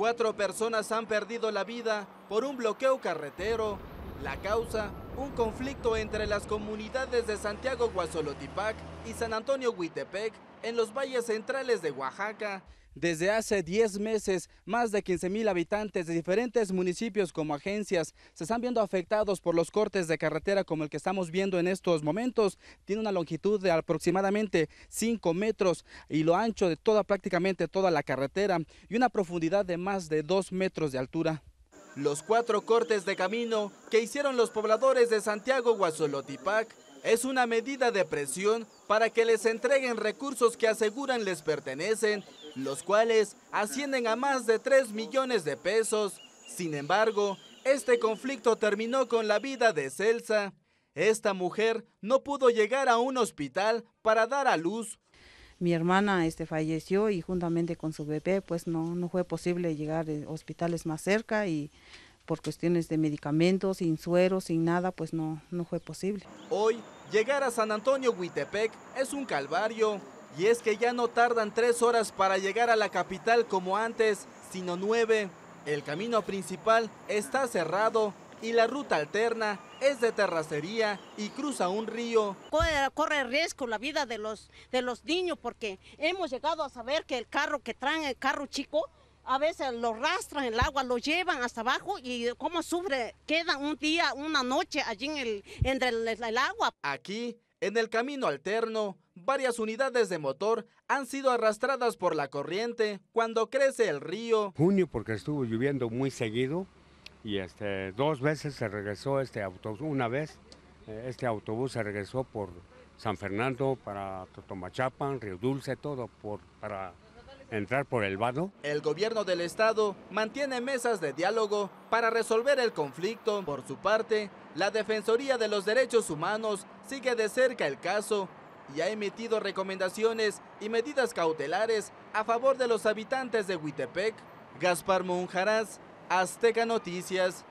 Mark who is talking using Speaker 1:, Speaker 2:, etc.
Speaker 1: Cuatro personas han perdido la vida por un bloqueo carretero. La causa, un conflicto entre las comunidades de Santiago Guazolotipac y San Antonio Huitepec en los valles centrales de Oaxaca, desde hace 10 meses, más de 15.000 habitantes de diferentes municipios como agencias se están viendo afectados por los cortes de carretera como el que estamos viendo en estos momentos. Tiene una longitud de aproximadamente 5 metros y lo ancho de toda prácticamente toda la carretera y una profundidad de más de 2 metros de altura. Los cuatro cortes de camino que hicieron los pobladores de Santiago Guasolotipac es una medida de presión para que les entreguen recursos que aseguran les pertenecen, los cuales ascienden a más de 3 millones de pesos. Sin embargo, este conflicto terminó con la vida de Celsa. Esta mujer no pudo llegar a un hospital para dar a luz.
Speaker 2: Mi hermana este, falleció y juntamente con su bebé pues no, no fue posible llegar a eh, hospitales más cerca y por cuestiones de medicamentos, sin suero, sin nada, pues no, no fue posible.
Speaker 1: Hoy, llegar a San Antonio Huitepec es un calvario. Y es que ya no tardan tres horas para llegar a la capital como antes, sino nueve. El camino principal está cerrado y la ruta alterna es de terracería y cruza un río.
Speaker 3: Corre, riesgo la vida de los, de los niños porque hemos llegado a saber que el carro que traen, el carro chico, a veces lo arrastran el agua, lo llevan hasta abajo y como sufre, queda un día, una noche allí en el, entre el, agua.
Speaker 1: Aquí, en el camino alterno, varias unidades de motor han sido arrastradas por la corriente cuando crece el río. Junio porque estuvo lloviendo muy seguido y este, dos veces se regresó este autobús, una vez eh, este autobús se regresó por San Fernando para Totomachapan, Río Dulce, todo por, para entrar por el vado? El gobierno del estado mantiene mesas de diálogo para resolver el conflicto. Por su parte, la Defensoría de los Derechos Humanos sigue de cerca el caso y ha emitido recomendaciones y medidas cautelares a favor de los habitantes de Huitepec. Gaspar Monjaraz, Azteca Noticias.